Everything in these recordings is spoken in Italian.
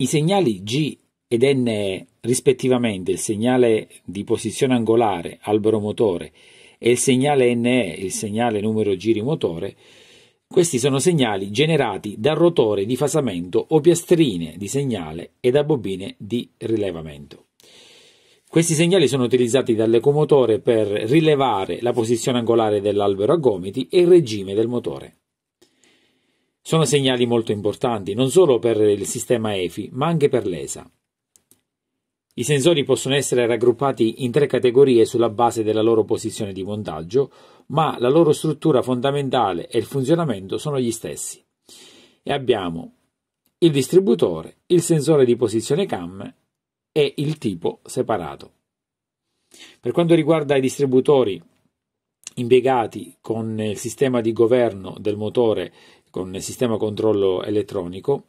I segnali G ed N rispettivamente il segnale di posizione angolare albero motore e il segnale NE, il segnale numero giri motore, questi sono segnali generati dal rotore di fasamento o piastrine di segnale e da bobine di rilevamento. Questi segnali sono utilizzati dall'ecomotore per rilevare la posizione angolare dell'albero a gomiti e il regime del motore. Sono segnali molto importanti non solo per il sistema EFI, ma anche per l'ESA. I sensori possono essere raggruppati in tre categorie sulla base della loro posizione di montaggio, ma la loro struttura fondamentale e il funzionamento sono gli stessi. E abbiamo il distributore, il sensore di posizione CAM e il tipo separato. Per quanto riguarda i distributori impiegati con il sistema di governo del motore con il sistema controllo elettronico,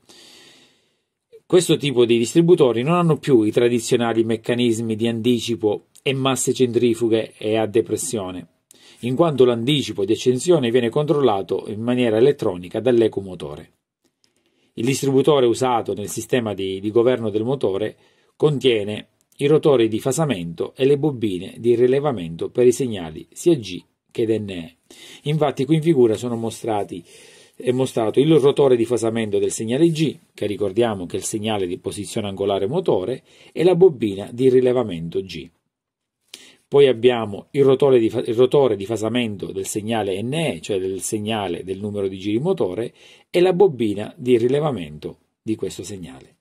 questo tipo di distributori non hanno più i tradizionali meccanismi di anticipo e masse centrifughe e a depressione, in quanto l'anticipo di accensione viene controllato in maniera elettronica dall'ecomotore. Il distributore usato nel sistema di, di governo del motore contiene i rotori di fasamento e le bobine di rilevamento per i segnali sia G che DNE. Infatti qui in figura sono mostrati è mostrato il rotore di fasamento del segnale G, che ricordiamo che è il segnale di posizione angolare motore, e la bobina di rilevamento G. Poi abbiamo il rotore, di, il rotore di fasamento del segnale NE, cioè del segnale del numero di giri motore, e la bobina di rilevamento di questo segnale.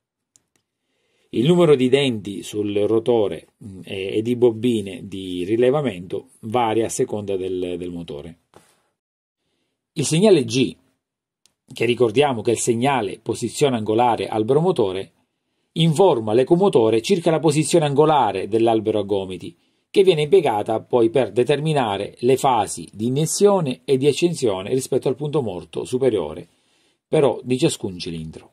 Il numero di denti sul rotore e di bobine di rilevamento varia a seconda del, del motore. Il segnale G che ricordiamo che è il segnale posizione angolare albero motore, informa l'ecomotore circa la posizione angolare dell'albero a gomiti, che viene impiegata poi per determinare le fasi di iniezione e di accensione rispetto al punto morto superiore, però di ciascun cilindro.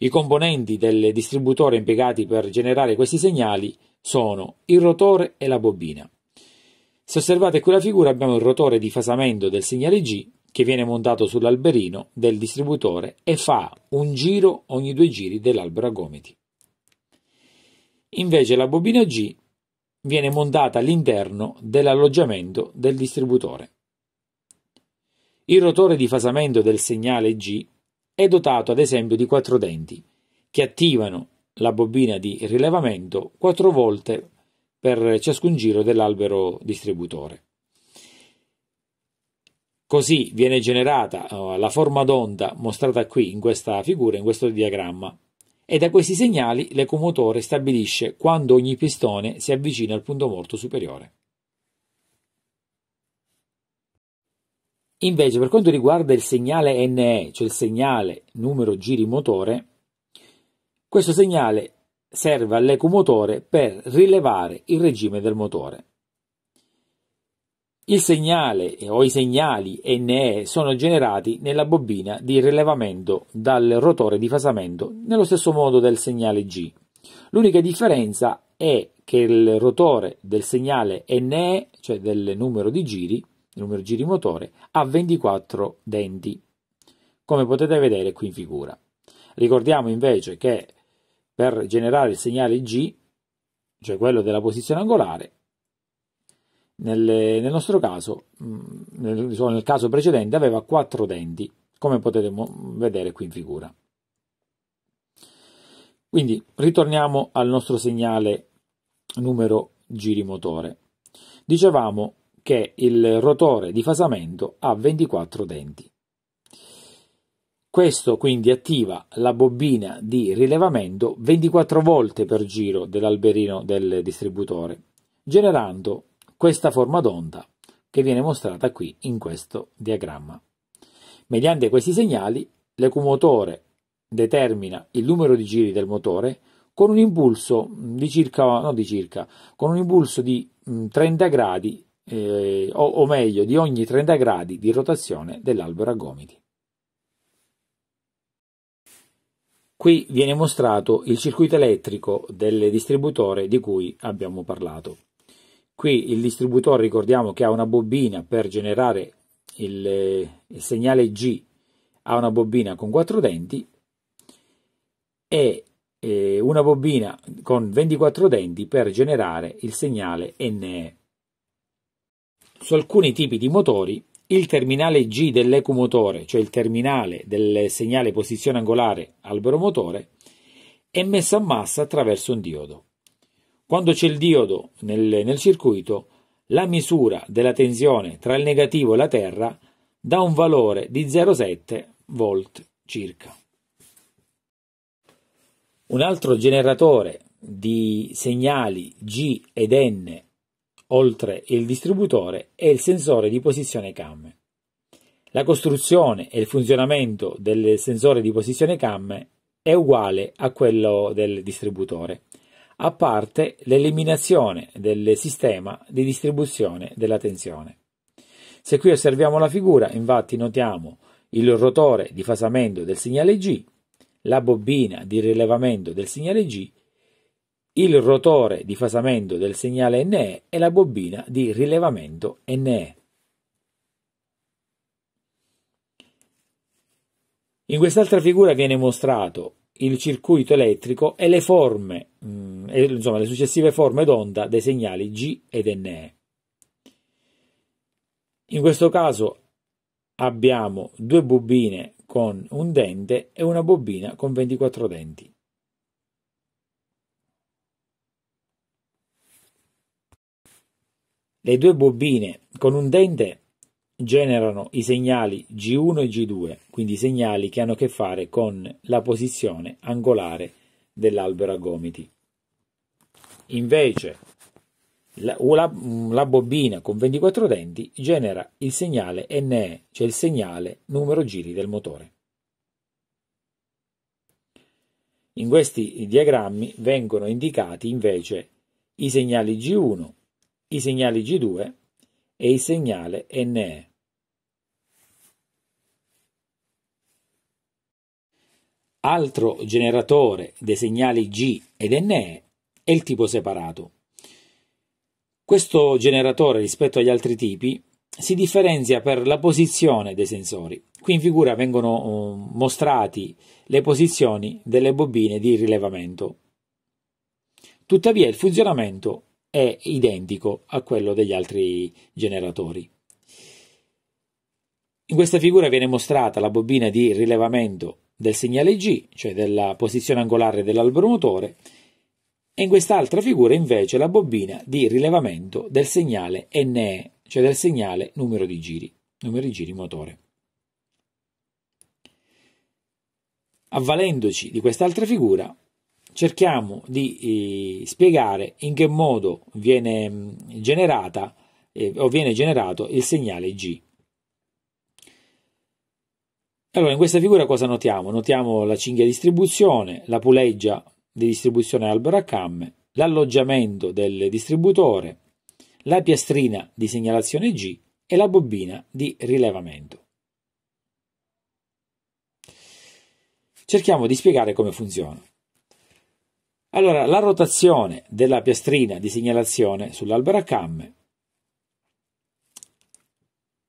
I componenti del distributore impiegati per generare questi segnali sono il rotore e la bobina. Se osservate qui la figura abbiamo il rotore di fasamento del segnale G che viene montato sull'alberino del distributore e fa un giro ogni due giri dell'albero a gomiti. Invece la bobina G viene montata all'interno dell'alloggiamento del distributore. Il rotore di fasamento del segnale G è dotato ad esempio di quattro denti che attivano la bobina di rilevamento quattro volte per ciascun giro dell'albero distributore. Così viene generata eh, la forma d'onda mostrata qui in questa figura, in questo diagramma, e da questi segnali l'ecomotore stabilisce quando ogni pistone si avvicina al punto morto superiore. Invece, per quanto riguarda il segnale NE, cioè il segnale numero giri motore, questo segnale serve all'ecomotore per rilevare il regime del motore. Il segnale o i segnali NE sono generati nella bobina di rilevamento dal rotore di fasamento nello stesso modo del segnale G. L'unica differenza è che il rotore del segnale NE, cioè del numero di giri, numero giri motore, ha 24 denti, come potete vedere qui in figura. Ricordiamo invece che per generare il segnale G, cioè quello della posizione angolare, nelle, nel nostro caso, mm, nel, diciamo, nel caso precedente, aveva quattro denti, come potete vedere qui in figura. Quindi ritorniamo al nostro segnale numero giri motore. Dicevamo che il rotore di fasamento ha 24 denti. Questo quindi attiva la bobina di rilevamento 24 volte per giro dell'alberino del distributore, generando questa forma d'onda che viene mostrata qui in questo diagramma. Mediante questi segnali l'ecumotore determina il numero di giri del motore con un impulso di circa, no, di, circa, un impulso di 30 mm, gradi eh, o, o meglio di ogni 30 gradi di rotazione dell'albero a gomiti. Qui viene mostrato il circuito elettrico del distributore di cui abbiamo parlato. Qui il distributore ricordiamo che ha una bobina per generare il, eh, il segnale G, ha una bobina con quattro denti e eh, una bobina con 24 denti per generare il segnale NE. Su alcuni tipi di motori il terminale G dell'ecomotore, cioè il terminale del segnale posizione angolare albero motore, è messo a massa attraverso un diodo. Quando c'è il diodo nel, nel circuito, la misura della tensione tra il negativo e la terra dà un valore di 0,7 volt circa. Un altro generatore di segnali G ed N oltre il distributore è il sensore di posizione CAM. La costruzione e il funzionamento del sensore di posizione CAM è uguale a quello del distributore a parte l'eliminazione del sistema di distribuzione della tensione. Se qui osserviamo la figura, infatti notiamo il rotore di fasamento del segnale G, la bobina di rilevamento del segnale G, il rotore di fasamento del segnale NE e la bobina di rilevamento NE. In quest'altra figura viene mostrato il circuito elettrico e le forme, mh, mm, e, insomma, le successive forme d'onda dei segnali G ed NE. In questo caso abbiamo due bobine con un dente e una bobina con 24 denti. Le due bobine con un dente generano i segnali G1 e G2, quindi segnali che hanno a che fare con la posizione angolare dell'albero a gomiti. Invece la, la, mm, la, bobina con 24 denti genera il segnale NE, cioè il segnale numero giri del motore. In questi diagrammi vengono indicati invece i segnali G1, i segnali G2 e il segnale NE. Altro generatore dei segnali G ed NE è il tipo separato. Questo generatore rispetto agli altri tipi si differenzia per la posizione dei sensori. Qui in figura vengono eh, mostrati le posizioni delle bobine di rilevamento. Tuttavia il funzionamento è identico a quello degli altri generatori. In questa figura viene mostrata la bobina di rilevamento del segnale G, cioè della posizione angolare dell'albero motore, e in quest'altra figura invece la bobina di rilevamento del segnale NE, cioè del segnale numero di giri, numero di giri motore. Avvalendoci di quest'altra figura, cerchiamo di eh, spiegare in che modo viene mm, generata eh, o viene generato il segnale G. Allora, in questa figura cosa notiamo? Notiamo la cinghia distribuzione, la puleggia di distribuzione albero a camme, l'alloggiamento del distributore, la piastrina di segnalazione G e la bobina di rilevamento. Cerchiamo di spiegare come funziona. Allora, la rotazione della piastrina di segnalazione sull'albero a camme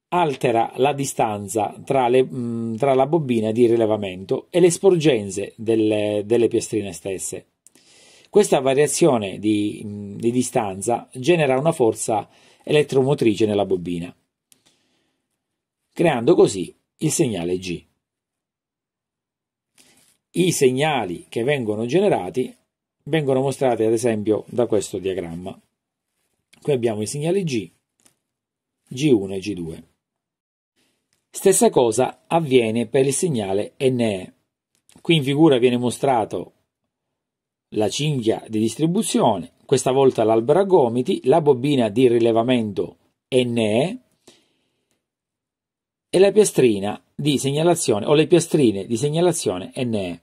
altera la distanza tra, le, tra, la bobina di rilevamento e le sporgenze delle, delle piastrine stesse. Questa variazione di, di, distanza genera una forza elettromotrice nella bobina, creando così il segnale G. I segnali che vengono generati vengono mostrati ad esempio da questo diagramma. Qui abbiamo i segnali G, G1 e G2. Stessa cosa avviene per il segnale NE. Qui in figura viene mostrato la cinghia di distribuzione, questa volta l'albero a gomiti, la bobina di rilevamento NE e la piastrina di segnalazione o le piastrine di segnalazione NE.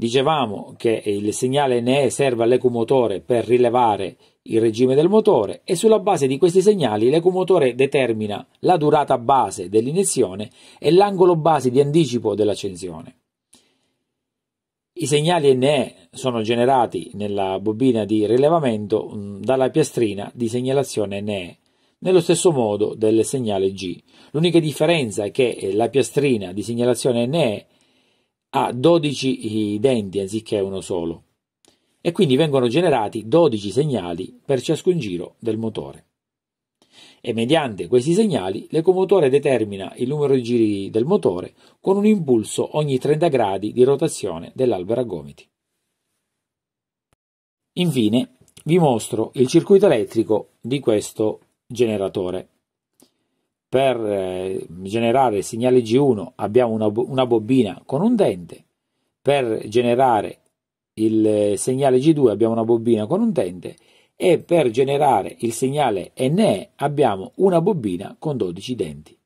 Dicevamo che il segnale NE serve all'ecomotore per rilevare il regime del motore e sulla base di questi segnali l'ecomotore determina la durata base dell'iniezione e l'angolo base di anticipo dell'accensione. I segnali NE sono generati nella bobina di rilevamento mm, dalla piastrina di segnalazione NE, nello stesso modo del segnale G. L'unica differenza è che la piastrina di segnalazione NE ha 12 denti anziché uno solo e quindi vengono generati 12 segnali per ciascun giro del motore. E mediante questi segnali l'ecomotore determina il numero di giri del motore con un impulso ogni 30 gradi di rotazione dell'albero a gomiti. Infine vi mostro il circuito elettrico di questo generatore per eh, generare segnale G1 abbiamo una, una, bobina con un dente, per generare il eh, segnale G2 abbiamo una bobina con un dente e per generare il segnale NE abbiamo una bobina con 12 denti.